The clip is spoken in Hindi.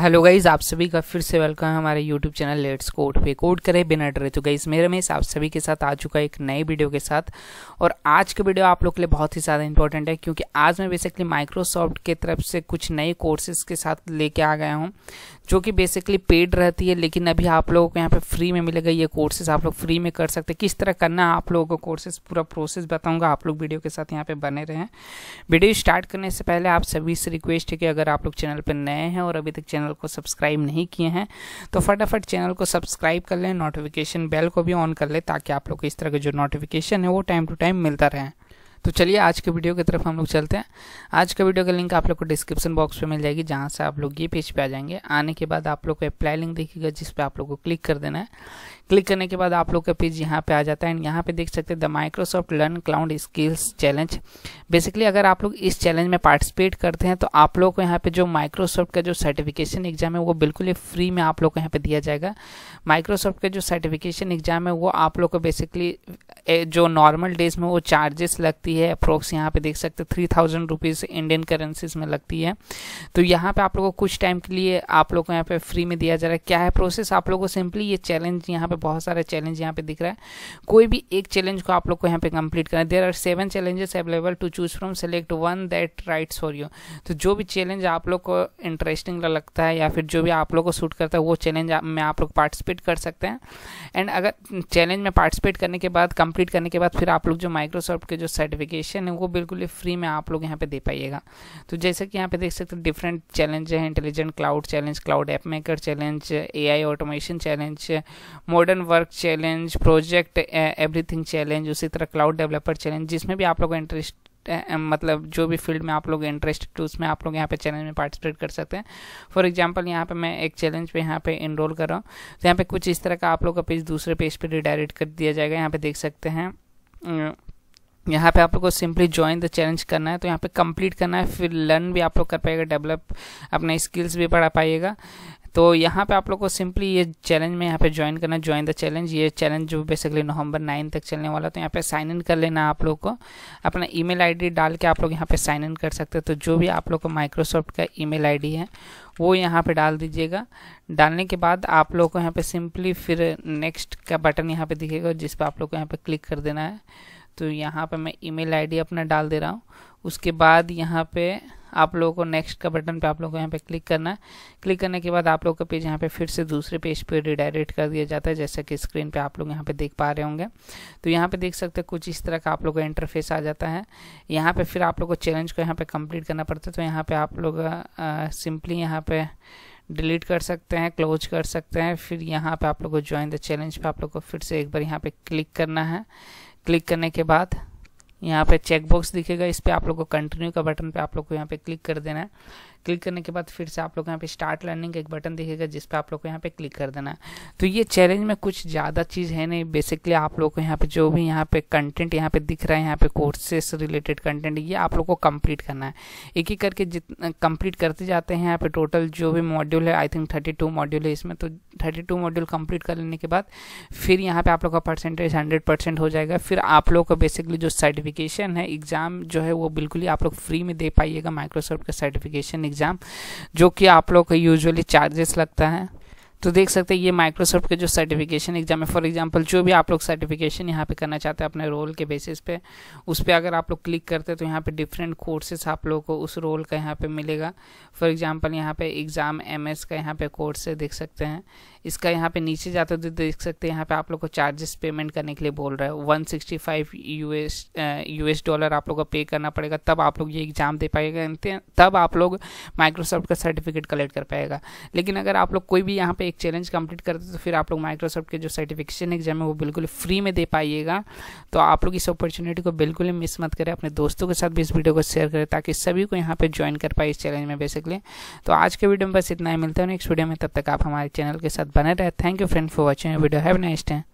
हेलो गाइज आप सभी का फिर से वेलकम है हमारे यूट्यूब चैनल लेट्स कोड पे कोड करें बिना डरे तो गाइज मेरे में आप सभी के साथ आ चुका एक नए वीडियो के साथ और आज का वीडियो आप लोग के लिए बहुत ही ज़्यादा इंपॉर्टेंट है क्योंकि आज मैं बेसिकली माइक्रोसॉफ्ट के तरफ से कुछ नए कोर्सेज के साथ लेके आ गया हूँ जो कि बेसिकली पेड रहती है लेकिन अभी आप लोगों को यहाँ पे फ्री में मिलेगा ये कोर्सेज आप लोग फ्री में कर सकते हैं किस तरह करना है आप लोगों को कोर्सेज पूरा प्रोसेस बताऊँगा आप लोग वीडियो के साथ यहाँ पे बने रहें वीडियो स्टार्ट करने से पहले आप सभी से रिक्वेस्ट है कि अगर आप लोग चैनल पर नए हैं और अभी तक चैनल चैनल को सब्सक्राइब नहीं किए हैं तो फटाफट चैनल को सब्सक्राइब कर लें नोटिफिकेशन बेल को भी ऑन कर लें ताकि आप लोग को इस तरह के जो नोटिफिकेशन है वो टाइम टू टाइम मिलता रहे तो चलिए आज के वीडियो की तरफ हम लोग चलते हैं आज का वीडियो का लिंक आप लोग को डिस्क्रिप्शन बॉक्स में मिल जाएगी जहाँ से आप लोग ये पेज पे आ जाएंगे आने के बाद आप लोग को अप्लाई लिंक देखिएगा जिस पे आप लोग को क्लिक कर देना है क्लिक करने के बाद आप लोग का पेज यहाँ पे आ जाता है एंड यहाँ पे देख सकते हैं the Microsoft learn cloud skills challenge basically अगर आप लोग इस चैलेंज में पार्टिसिपेट करते हैं तो आप लोग को यहाँ पे जो माइक्रोसॉफ्ट का जो सर्टिफिकेशन एग्जाम है वो बिल्कुल ही फ्री में आप लोग को यहाँ पे दिया जाएगा माइक्रोसॉफ्ट का जो सर्टिफिकेशन एग्जाम है वो आप लोग को बेसिकली जो नॉर्मल डेज में वो चार्जेस लगती लगती है अप्रोक्स यहाँ पे देख सकते three thousand rupees Indian currencies में लगती है तो यहाँ पे आप लोगों को कुछ टाइम के लिए आप लोग को यहाँ पे फ्री में दिया जा रहा है क्या है प्रोसेस आप लोगों को सिंपली ये चैलेंज यहाँ पे बहुत सारे चैलेंज यहाँ पे दिख रहा है कोई भी एक चैलेंज को आप लोग को यहाँ पे कंप्लीट करना है there are seven challenges available to choose from select one that rights for you तो जो भी चैलेंज आप लोग को इंटरेस्टिंग लगता है या फिर जो भी आप लोग को सूट करता है वो चैलेंज में आप लोग पार्टिसिपेट कर सकते हैं एंड अगर चैलेंज में पार्टिसिपेट करने के बाद कंप्लीट करने के बाद फिर आप लोग जो माइक्रोसॉफ्ट के जो सर्टिफिकेट सर्टिफिकेशन है वो बिल्कुल ही फ्री में आप लोग यहाँ पे दे पाइएगा तो जैसे कि यहाँ पे देख सकते हैं डिफरेंट चैलेंज हैं intelligent cloud challenge cloud app maker challenge AI automation challenge modern work challenge project everything challenge उसी तरह क्लाउड डेवलपर चैलेंज जिसमें भी आप लोग इंटरेस्ट eh, eh, मतलब जो भी फील्ड में आप लोग इंटरेस्टेड तो उसमें आप लोग यहाँ पे चैलेंज में पार्टिसिपेट कर सकते हैं फॉर एग्जांपल यहाँ पे मैं एक चैलेंज पे यहाँ पे इनरोल कर रहा हूँ तो यहाँ पे कुछ इस तरह का आप लोग का पेज दूसरे पेज पे रिडायरेक्ट कर दिया जाएगा यहाँ पे देख सकते हैं यहाँ पे आप लोग को सिंपली ज्वाइन द चैलेंज करना है तो यहाँ पे कंप्लीट करना है फिर लर्न भी आप लोग कर पाएगा डेवलप अपने स्किल्स भी बढ़ा पाइएगा तो यहाँ पे आप लोग को सिंपली ये चैलेंज में यहाँ पे ज्वाइन करना है ज्वाइन द चैलेंज ये चैलेंज जो बेसिकली नवंबर नाइन तक चलने वाला तो यहाँ पे साइन इन कर लेना आप लोग को अपना ईमेल आईडी डाल के आप लोग यहाँ पे साइन इन कर सकते हो तो जो भी आप लोग को माइक्रोसॉफ्ट का ईमेल आईडी है वो यहाँ पे डाल दीजिएगा डालने के बाद आप लोग को यहाँ पे सिंपली फिर नेक्स्ट का बटन यहाँ पे दिखेगा जिस पर आप लोग को यहाँ पर क्लिक कर देना है तो यहाँ पे मैं ईमेल आईडी अपना डाल दे रहा हूँ उसके बाद यहाँ पे आप लोगों को नेक्स्ट का बटन पे आप लोगों को यहाँ पे क्लिक करना है क्लिक करने के बाद आप लोग का पेज यहाँ पे फिर से दूसरे पेज पे रिडायरेक्ट कर दिया जाता है जैसा कि स्क्रीन पे आप लोग यहाँ पे देख पा रहे होंगे तो यहाँ पे देख सकते हैं कुछ इस तरह का आप लोग का इंटरफेस आ जाता है यहाँ पे फिर आप लोग को चैलेंज को यहाँ पर कंप्लीट करना पड़ता है तो यहाँ पर आप लोग सिंपली यहाँ पर डिलीट कर सकते हैं क्लोज कर सकते हैं फिर यहाँ पर आप लोग को ज्वाइन द चैलेंज पे आप लोग को फिर से एक बार यहाँ पे क्लिक करना है क्लिक करने के बाद यहाँ पे चेक बॉक्स दिखेगा इस पर आप लोग को कंटिन्यू का बटन पे आप लोग को यहाँ पे क्लिक कर देना है क्लिक करने के बाद फिर से आप लोग यहाँ पे स्टार्ट लर्निंग का एक बटन दिखेगा जिस पर आप लोग को यहाँ पे क्लिक कर देना है तो ये चैलेंज में कुछ ज़्यादा चीज़ है नहीं बेसिकली आप लोग को यहाँ पे जो भी यहाँ पे कंटेंट यहाँ पे दिख रहा है यहाँ पे कोर्सेस रिलेटेड कंटेंट ये आप लोग को कंप्लीट करना है एक ही करके जितना कम्प्लीट करते जाते हैं यहाँ पे टोटल जो भी मॉड्यूल है I think thirty two module है इसमें तो थर्टी टू मॉड्यूल कंप्लीट कर लेने के बाद फिर यहाँ पे आप लोग का परसेंटेज हंड्रेड परसेंट हो जाएगा फिर आप लोग का बेसिकली जो सर्टिफिकेशन है एग्ज़ाम जो है वो बिल्कुल ही आप लोग फ्री में दे पाइएगा माइक्रोसॉफ्ट का सर्टिफिकेशन एग्ज़ाम जो कि आप लोग का यूजुअली चार्जेस लगता है तो देख सकते हैं ये माइक्रोसॉफ्ट के जो सर्टिफिकेशन एग्जाम है फॉर एग्जांपल जो भी आप लोग सर्टिफिकेशन यहाँ पे करना चाहते हैं अपने रोल के बेसिस पे उस पर अगर आप लोग क्लिक करते हैं तो यहाँ पे डिफरेंट कोर्सेस आप लोगों को उस रोल का यहाँ पे मिलेगा फॉर एग्जांपल यहाँ पे एग्ज़ाम एमएस का यहाँ पे कोर्स है देख सकते हैं इसका यहाँ पे नीचे जाते तो देख सकते हैं यहाँ पे आप लोग को चार्जेस पेमेंट करने के लिए बोल रहा है one sixty five US dollar आप लोग को पे करना पड़ेगा तब आप लोग ये एग्ज़ाम दे पाएगा तब आप लोग माइक्रोसॉफ्ट का सर्टिफिकेट कलेक्ट कर पाएगा लेकिन अगर आप लोग कोई भी यहाँ पे एक चैलेंज कंप्लीट करते तो फिर आप लोग माइक्रोसॉफ्ट के जो सर्टिफिकेशन एग्जाम है वो बिल्कुल फ्री में दे पाइएगा तो आप लोग इस अपॉर्चुनिटी को बिल्कुल ही मिस मत करें अपने दोस्तों के साथ भी इस वीडियो को शेयर करें ताकि सभी को यहाँ पर ज्वाइन कर पाए इस चैलेंज में बेसिकली तो आज के वीडियो में बस इतना ही मिलता है नेक्स्ट वीडियो में तब तक आप हमारे चैनल के साथ बने रहे thank you friend for watching video have nice day